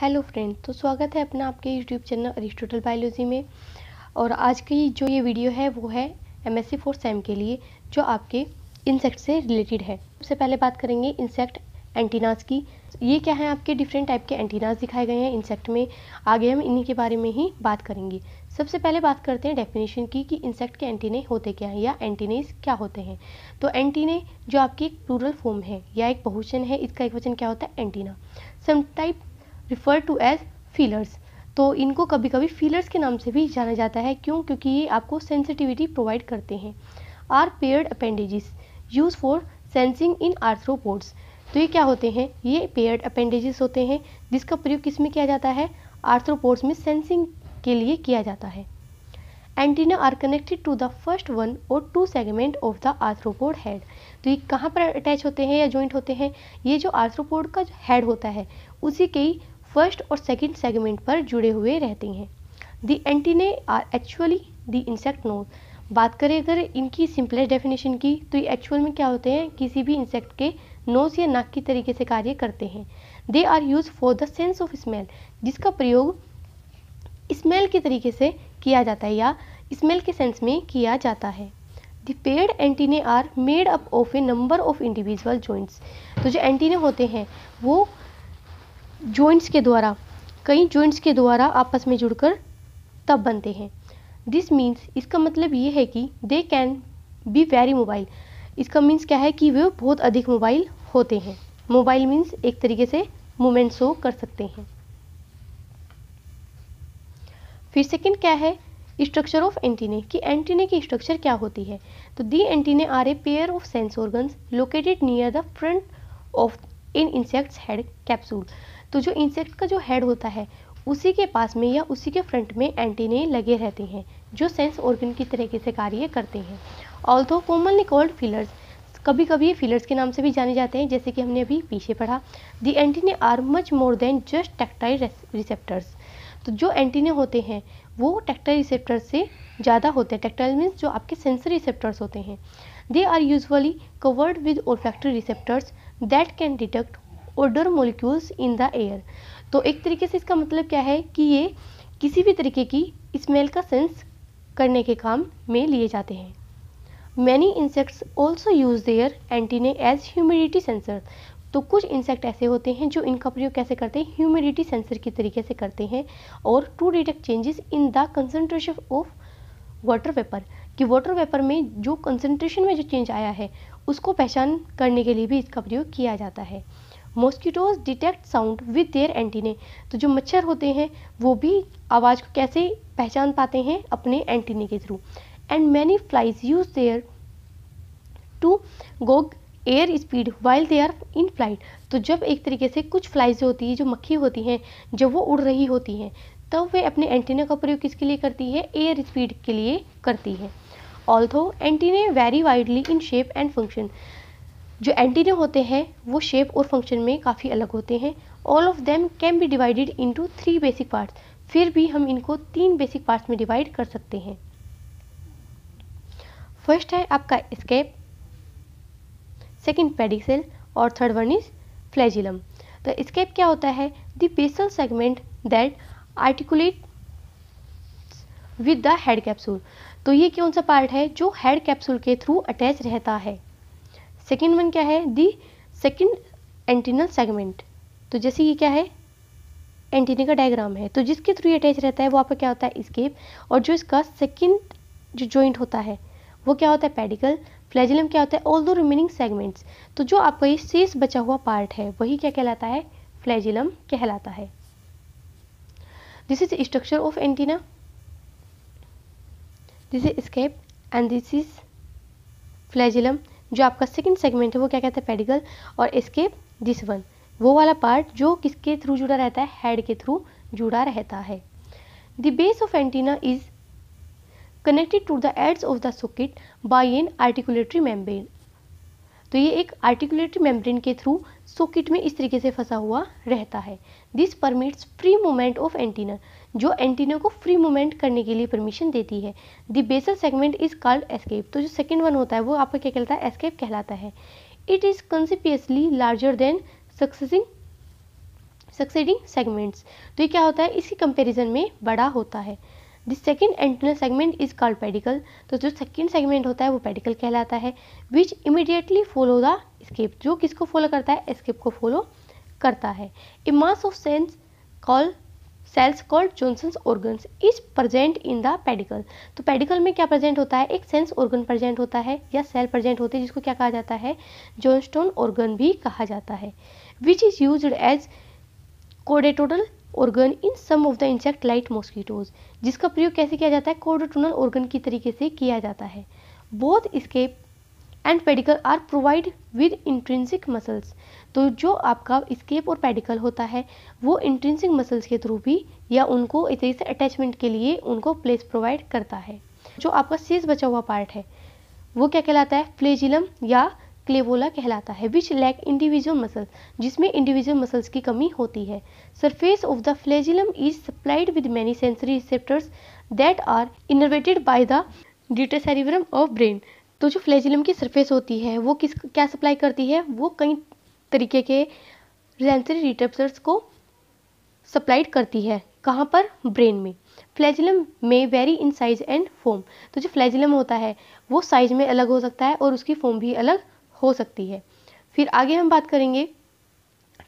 hello friend तो स्वागत है अपना आपके यूट्यूब चैनल अरिस्टोटल बायोलॉजी में और आज की जो ये वीडियो है वो है M S C four sem के लिए जो आपके इंसेक्ट से रिलेटेड है सबसे पहले बात करेंगे इंसेक्ट एंटीनाज की ये क्या है आपके डिफरेंट टाइप के एंटीनाज दिखाए गए हैं इंसेक्ट में आगे हम इन्हीं के बारे में ही बात करेंगे सबसे पहले बात करते हैं डेफिनेशन की कि इंसेक्ट के एंटीने होते क्या हैं या एंटीनेस क्या होते हैं तो एंटीने जो आपकी एक प्लूरल फॉर्म है या एक बहुवचन है इसका एक वचन क्या होता है antenna some type refer to as feelers तो इनको कभी कभी फीलर्स के नाम से भी जाना जाता है क्यों क्योंकि ये आपको सेंसिटिविटी प्रोवाइड करते हैं are paired appendages use for sensing in arthropods तो ये क्या होते हैं ये पेयर्ड अपेंडेजेस होते हैं जिसका प्रयोग किस में किया जाता है आर्थ्रोपोड्स में सेंसिंग के लिए किया जाता है antenna are connected to the first one और two segment of the arthropod head तो ये कहाँ पर अटैच होते हैं या जॉइंट होते हैं ये जो आर्थ्रोपोड का हेड होता है उसी के ही फर्स्ट और सेकेंड सेगमेंट पर जुड़े हुए रहते हैं the antennae are actually the insect nose बात करें अगर इनकी सिंपलेस्ट डेफिनेशन की तो ये एक्चुअल में क्या होते हैं किसी भी इंसेक्ट के नोज या नाक की तरीके से कार्य करते हैं they are use for the sense of smell जिसका प्रयोग स्मेल के तरीके से किया जाता है या स्मेल के सेंस में किया जाता है the paired antennae are made up of a number of individual joints तो जो एंटीने होते हैं वो जॉइंट्स के द्वारा कई जॉइंट्स के द्वारा आपस में जुड़कर तब बनते हैं दिस मीन्स इसका मतलब ये है कि they can be very mobile इसका मीन्स क्या है कि वे बहुत अधिक मोबाइल होते हैं मोबाइल मीन्स एक तरीके से मूवमेंट शो कर सकते हैं फिर सेकेंड क्या है स्ट्रक्चर ऑफ एंटीने कि एंटीने की स्ट्रक्चर क्या होती है तो the antennae are a pair of sense organs located near the front of an insect's head capsule तो जो इंसेक्ट का जो हेड होता है उसी के पास में या उसी के फ्रंट में एंटीने लगे रहते हैं जो सेंस ऑर्गन की तरीके से कार्य करते हैं ऑल्थो कॉमनली कॉल्ड फिलर्स कभी कभी ये फिलर्स के नाम से भी जाने जाते हैं जैसे कि हमने अभी पीछे पढ़ा the antennae are much more than just tactile receptors तो जो एंटीने होते हैं वो टेक्टाइल रिसेप्टर से ज़्यादा होते हैं टेक्टाइल मीन्स जो आपके सेंसरी रिसेप्टर्स होते हैं they are usually covered with olfactory receptors that can detect odour molecules in the air तो एक तरीके से इसका मतलब क्या है कि ये किसी भी तरीके की स्मेल का सेंस करने के काम में लिए जाते हैं many insects also use their antennae as humidity sensor तो कुछ इंसेक्ट ऐसे होते हैं जो इनका प्रयोग कैसे करते हैं ह्यूमिडिटी सेंसर की तरीके से करते हैं और to detect changes in the concentration of water vapour कि वाटर वेपर में जो कंसनट्रेशन में जो चेंज आया है उसको पहचान करने के लिए भी इसका प्रयोग किया जाता है mosquitoes detect sound with their antennae तो जो मच्छर होते हैं वो भी आवाज़ को कैसे पहचान पाते हैं अपने एंटीने के through and many flies use their to gauge air speed while they are in flight तो जब एक तरीके से कुछ फ्लाइज होती है जो मक्खी होती हैं जब वो उड़ रही होती हैं तब तो वे अपने एंटीना का प्रयोग किसके लिए करती है एयर स्पीड के लिए करती है although antennae vary widely in shape and function जो एंटीना होते हैं वो शेप और फंक्शन में काफ़ी अलग होते हैं all of them can be divided into three basic parts फिर भी हम इनको तीन बेसिक पार्ट्स में डिवाइड कर सकते हैं फर्स्ट है आपका स्केप सेकेंड पेडिसेल और थर्ड वन इज फ्लैजिलम तो स्केप क्या होता है the basal segment that articulate with the head capsule तो ये कौन सा पार्ट है जो हेड कैप्सूल के थ्रू अटैच रहता है सेकेंड वन क्या है दी सेकेंड एंटीनल सेगमेंट तो जैसे ये क्या है एंटीना का डायग्राम है तो जिसके थ्रू ये अटैच रहता है वो आपका क्या होता है स्केप और जो इसका सेकेंड जो जॉइंट होता है वो क्या होता है पेडिकल फ्लैजिलम क्या होता है ऑल दो रिमेनिंग सेगमेंट्स तो जो आपका ये शेष बचा हुआ पार्ट है वही क्या कहलाता है फ्लैजिलम कहलाता है this is structure of antenna this is scape and this is flagellum जो आपका सेकेंड सेगमेंट है वो क्या कहते हैं पेडिकल और इसके दिस वन वो वाला पार्ट जो किसके थ्रू जुड़ा रहता है हेड के थ्रू जुड़ा रहता है the base of antenna is connected to the edges of the socket by an articulatory membrane तो ये एक आर्टिकुलेटरी मेम्ब्रेन के थ्रू सॉकेट में इस तरीके से फंसा हुआ रहता है this permits free movement of antenna जो एंटीना को फ्री मूवमेंट करने के लिए परमिशन देती है the basal segment is called scape तो जो सेकेंड वन होता है वो आपका क्या कहलाता है एस्केप कहलाता है it is conspicuously larger than succeeding succeeding segments तो ये क्या होता है इसी कंपेरिजन में बड़ा होता है this second antennal segment is called pedicel तो जो सेकेंड सेगमेंट होता है वो पेडिकल कहलाता है which immediately follow the scape जो किसको फॉलो करता है स्केप को फॉलो करता है a mass of sense call cells called Johnston's organs is present in the pedicel तो पेडिकल में क्या प्रेजेंट होता है एक सेंस ऑर्गन प्रजेंट होता है या सेल प्रजेंट होते हैं जिसको क्या कहा जाता है जॉनस्टोन ऑर्गन भी कहा जाता है विच इज़ यूज एज कोडेटोडल organ in some of the insect like mosquitoes जिसका प्रयोग कैसे किया जाता है कोडोटोनल ऑर्गन की तरीके से किया जाता है both scape and pedicel are provide with intrinsic muscles तो जो आपका स्केप और पेडिकल होता है वो इंट्रेंसिक मसल्स के थ्रू भी या उनको इस तरीके से अटैचमेंट के लिए उनको प्लेस प्रोवाइड करता है जो आपका शेष बचा हुआ पार्ट है वो क्या कहलाता है फ्लेजिलम या क्लेवोला कहलाता है विच लैक इंडिविजुअल मसल्स जिसमें इंडिविजुअल मसल्स की कमी होती है surface of the flagellum is supplied with many sensory receptors that are innervated by the deutocerebrum of brain तो जो फ्लेजिलम की सरफेस होती है वो किस क्या सप्लाई करती है वो कई तरीके के सेंसरी रिसेप्टर्स को सप्लाइड करती है कहाँ पर ब्रेन में फ्लैजिलम में vary in size and form तो जो फ्लैजिलम होता है वो साइज में अलग हो सकता है और उसकी फॉर्म भी अलग हो सकती है फिर आगे हम बात करेंगे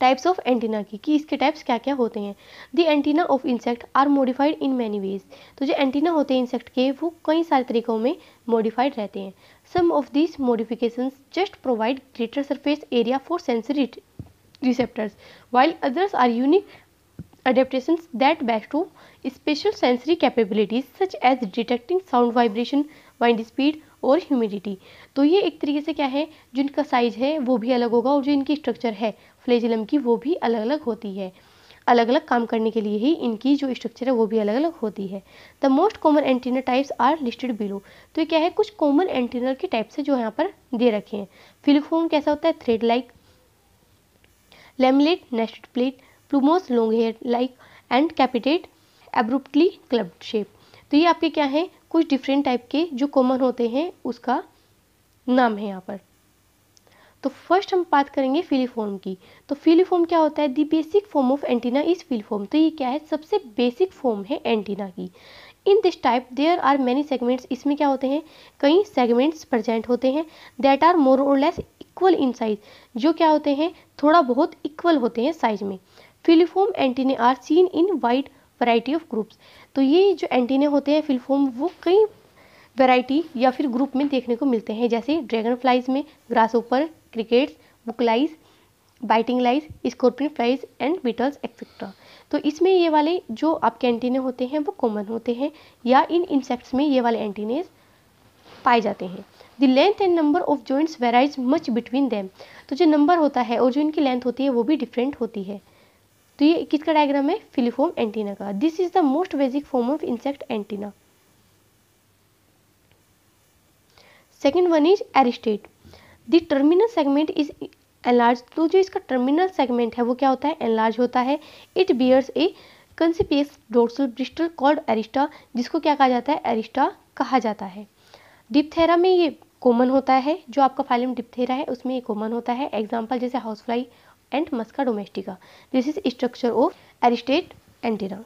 टाइप्स ऑफ एंटीना की कि इसके टाइप्स क्या क्या होते हैं the antenna of insect are modified in many ways तो जो एंटीना होते हैं इंसेक्ट के वो कई सारे तरीकों में मॉडिफाइड रहते हैं some of this modification just provide greater surface area for sensory receptors while others are unique adaptation that back to special sensory capabilities such as detecting sound vibration wind speed और humidity तो ये एक तरीके से क्या है जो इनका साइज़ है वो भी अलग होगा और जो इनकी स्ट्रक्चर है फ्लेजिलम की वो भी अलग अलग होती है अलग अलग काम करने के लिए ही इनकी जो स्ट्रक्चर है वो भी अलग अलग होती है the most common antennal types are listed below तो ये क्या है कुछ कॉमन एंटीनर के टाइप्स है जो यहाँ पर दे रखे हैं फिलिफॉर्म कैसा होता है thread like lamellate nested plate plumose long hair like and capitate abruptly club shape तो ये आपके क्या है कुछ डिफरेंट टाइप के जो कॉमन होते हैं उसका नाम है यहाँ पर तो फर्स्ट हम बात करेंगे फिलीफॉर्म की तो फिलीफॉर्म क्या होता है the basic form of antenna is filiform तो ये क्या है सबसे बेसिक फॉर्म है एंटीना की in this type there are many segments इसमें क्या होते हैं कई सेगमेंट्स प्रेजेंट होते हैं दैट आर मोर और लेस इक्वल इन साइज जो क्या होते हैं थोड़ा बहुत इक्वल होते हैं साइज में filiform antennae are seen in wide variety of groups तो ये जो एंटीने होते हैं फिलफोम वो कई वैरायटी या फिर ग्रुप में देखने को मिलते हैं जैसे ड्रैगन फ्लाइज में grasshoppers crickets booklice biting lice scorpion flies and beetles etcetera तो इसमें ये वाले जो आपके एंटीने होते हैं वो कॉमन होते हैं या इन इंसेक्ट्स में ये वाले एंटीनेस पाए जाते हैं the length and number of joints varies much between them तो जो नंबर होता है और जो इनकी लेंथ होती है वो भी डिफरेंट होती है तो ये किसका डायग्राम है फिलीफॉर्म एंटीना का this is the most basic form of insect antenna second one is aristate the terminal segment is enlarge तो जो इसका टर्मिनल सेगमेंट है वो क्या होता है एनलार्ज होता है it bears a conspicuous dorsal bristle called arista जिसको क्या कहा जाता है एरिस्टा कहा जाता है डिप्थेरा में ये कॉमन होता है जो आपका फाइलम डिप्थेरा है उसमें ये कॉमन होता है एग्जाम्पल जैसे house fly and Musca domestica this is structure of aristate antenna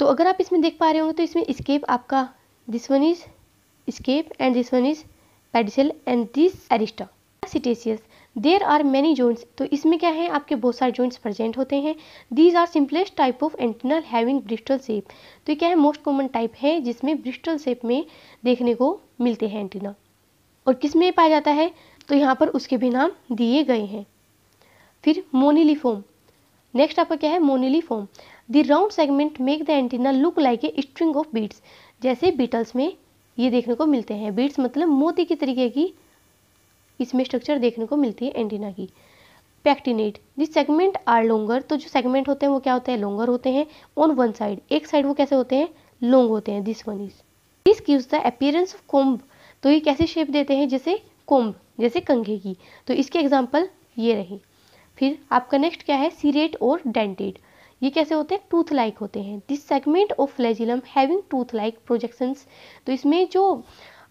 तो अगर आप इसमें देख पा रहे होंगे तो इसमें स्केप आपका this one is scape and this one is pedicel and this arista setaceous there are many joints तो इसमें क्या है आपके बहुत सारे जॉइंट्स प्रजेंट होते हैं these are simplest type of antennal having bristle shape तो ये क्या है मोस्ट कॉमन टाइप है जिसमें ब्रिस्टल सेप में देखने को मिलते हैं एंटीना और किस में पाया जाता है तो यहाँ पर उसके भी नाम दिए गए हैं फिर मोनिलीफोम नेक्स्ट आपका क्या है moniliform the round segment make the antenna look like a string of beads जैसे बीटल्स में ये देखने को मिलते हैं बीट्स मतलब मोती की तरीके की इसमें स्ट्रक्चर देखने को मिलती है एंटीना की pectinate this segment are longer तो जो सेगमेंट होते हैं वो क्या होते हैं लोंगर होते हैं ऑन वन साइड एक साइड वो कैसे होते हैं लोंग होते हैं this one is this gives the appearance of comb तो ये कैसे शेप देते हैं जैसे कोम्ब जैसे कंघे की तो इसके एग्जाम्पल ये रही फिर आपका नेक्स्ट क्या है सीरेट और डेंटेड ये कैसे होते हैं टूथ लाइक होते हैं this segment of flagellum having tooth like projections तो इसमें जो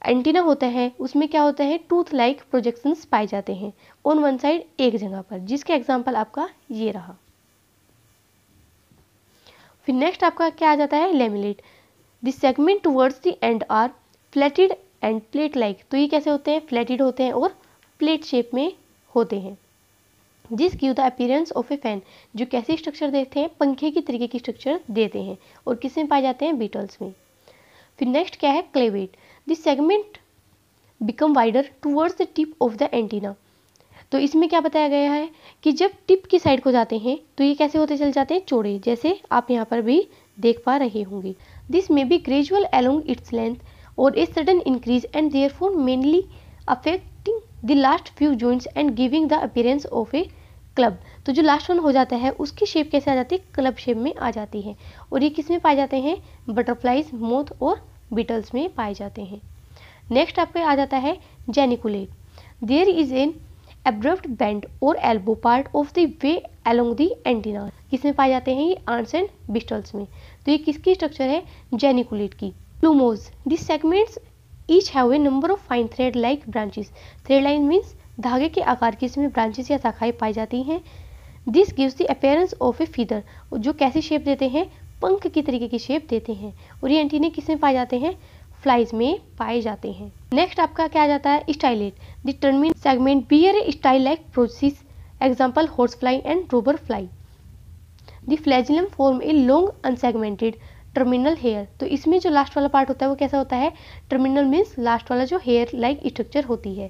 एंटीना होता है उसमें क्या होता है टूथ लाइक प्रोजेक्शंस पाए जाते हैं ऑन वन साइड एक जगह पर जिसका एग्जाम्पल आपका ये रहा फिर नेक्स्ट आपका क्या आ जाता है lamellate this segment towards the end are flattened and plate like तो ये कैसे होते हैं फ्लैटेड होते हैं और प्लेट शेप में होते हैं जिस give the appearance of a fan जो कैसे स्ट्रक्चर देते हैं पंखे की तरीके की स्ट्रक्चर देते हैं और किस में पाए जाते हैं बीटल्स में फिर नेक्स्ट क्या है clavate this segment become wider towards the tip of the antenna तो इसमें क्या बताया गया है कि जब टिप की साइड को जाते हैं तो ये कैसे होते चले जाते हैं चौड़े जैसे आप यहाँ पर भी देख पा रहे होंगे this may be gradual along its length or a sudden increase and therefore mainly affecting the last few joints and giving the appearance of a club तो जो लास्ट वन हो जाता है उसकी शेप कैसे आ जाती है क्लब शेप में आ जाती है और ये किस में पाए जाते हैं बटरफ्लाइज मोथ और बीटल्स में पाए जाते हैं नेक्स्ट आपके आ जाता है geniculate there is an abrupt bend or elbow part of the way along the antenna किस में पाए जाते हैं ये आर्ट्स एंड बिस्टल्स में तो ये किसकी स्ट्रक्चर है जेनिकुलेट की plumose this segments each have a number of fine thread like branches thread line means धागे के आकार की इसमें ब्रांचेस या शाखाएं पाई जाती हैं this gives the appearance of a feather जो कैसी शेप देते हैं पंख की तरीके की शेप देते हैं और ये एंटीने किस में पाए जाते हैं फ्लाइज में पाए जाते हैं नेक्स्ट आपका क्या आ जाता है stylate the terminal segment bear style like process example horse fly and robber fly the flagellum form a long unsegmented terminal hair तो इसमें जो लास्ट वाला पार्ट होता है वो कैसा होता है टर्मिनल मीन्स लास्ट वाला जो हेयर लाइक स्ट्रक्चर होती है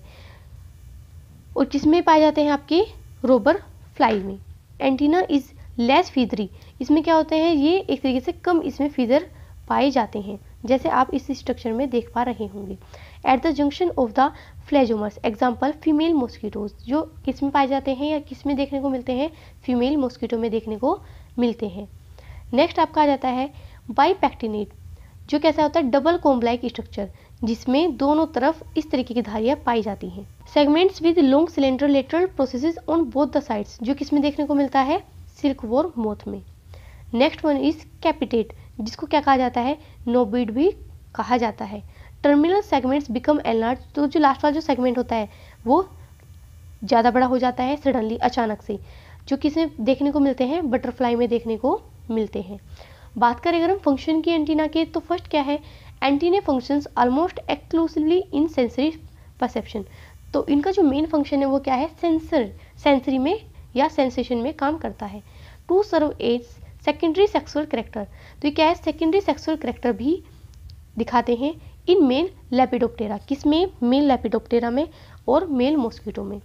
और किसमें पाए जाते हैं आपके रोबर फ्लाई में एंटीना इज लेस फीदरी इसमें क्या होते हैं ये एक तरीके से कम इसमें फीदर पाए जाते हैं जैसे आप इस स्ट्रक्चर में देख पा रहे होंगे at the junction of the flagellomeres example female mosquitoes जो किस में पाए जाते हैं या किस में देखने को मिलते हैं फीमेल मॉस्किटो में देखने को मिलते हैं नेक्स्ट आपका आ जाता है बाईपैक्टिनेट जो कैसा होता है डबल कोम्बलाइक स्ट्रक्चर जिसमें दोनों तरफ इस तरीके की धारियां पाई जाती हैं segments with long cylinder lateral process on both the sides जो किसमें देखने को मिलता है सिल्क वोर मोथ में नेक्स्ट वन इज कैपिटेट जिसको क्या कहा जाता है नोबीड भी कहा जाता है टर्मिनल सेगमेंट्स बिकम एलनार्ज तो जो लास्ट वाला जो सेगमेंट होता है वो ज़्यादा बड़ा हो जाता है सडनली अचानक से जो किसमें देखने को मिलते हैं बटरफ्लाई में देखने को मिलते हैं बात करें अगर हम फंक्शन की एंटीना के तो फर्स्ट क्या है antenna functions almost exclusively in sensory perception तो इनका जो मेन फंक्शन है वो क्या है सेंसर सेंसरी में या सेंसेशन में काम करता है to serve as secondary sexual character तो ये क्या है सेकेंडरी सेक्सुअल करेक्टर भी दिखाते हैं इन मेल लेपिडोप्टेरा किस में मेल लेपिडोप्टेरा में और मेल मॉस्किटो में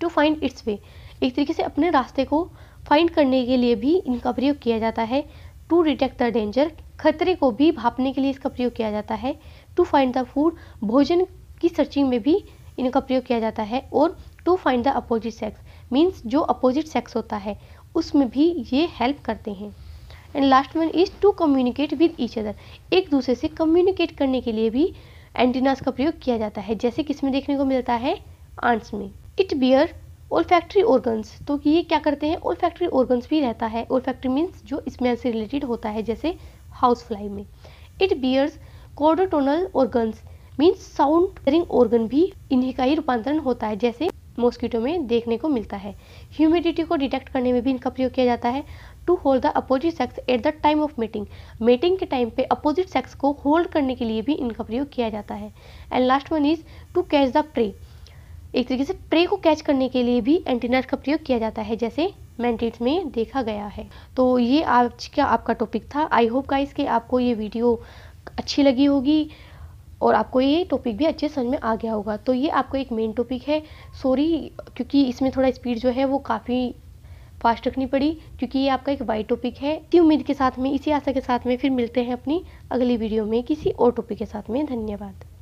टू फाइंड इट्स वे एक तरीके से अपने रास्ते को फाइंड करने के लिए भी इनका प्रयोग किया जाता है टू डिटेक्ट द डेंजर खतरे को भी भापने के लिए इसका प्रयोग किया जाता है टू फाइंड द फूड भोजन की सर्चिंग में भी इनका प्रयोग किया जाता है और to find the opposite sex means जो अपोजिट सेक्स होता है उसमें भी ये हेल्प करते हैं and last one is to communicate with each other एक दूसरे से कम्युनिकेट करने के लिए भी एंटीनास का प्रयोग किया जाता है जैसे किस में देखने को मिलता है आंट्स में it bear olfactory factory organs तो ये क्या करते हैं ओल्फैक्ट्री फैक्ट्री ऑर्गन्स भी रहता है ओल्ड फैक्ट्री मीन्स जो स्मेल से रिलेटेड होता है जैसे हाउस फ्लाई में it bears chordotonal organs means sound hearing organ भी इन्हीं का ही रूपांतरण होता है जैसे मॉस्किटो में देखने को मिलता है ह्यूमिडिटी को डिटेक्ट करने में भी इनका प्रयोग किया जाता है to hold the opposite sex at the time of meeting mating के टाइम पे अपोजिट सेक्स को होल्ड करने के लिए भी इनका प्रयोग किया जाता है and last one is to catch the prey एक तरीके से प्रे को कैच करने के लिए भी एंटीनेट का प्रयोग किया जाता है जैसे मैंटेट में देखा गया है तो ये आज का आपका टॉपिक था आई होप गाइस कि आपको ये वीडियो अच्छी लगी होगी और आपको ये टॉपिक भी अच्छे समझ में आ गया होगा तो ये आपको एक मेन टॉपिक है सॉरी क्योंकि इसमें थोड़ा स्पीड जो है वो काफ़ी फास्ट रखनी पड़ी क्योंकि ये आपका एक वाइड टॉपिक है इसी उम्मीद के साथ में इसी आशा के साथ में फिर मिलते हैं अपनी अगली वीडियो में किसी और टॉपिक के साथ में धन्यवाद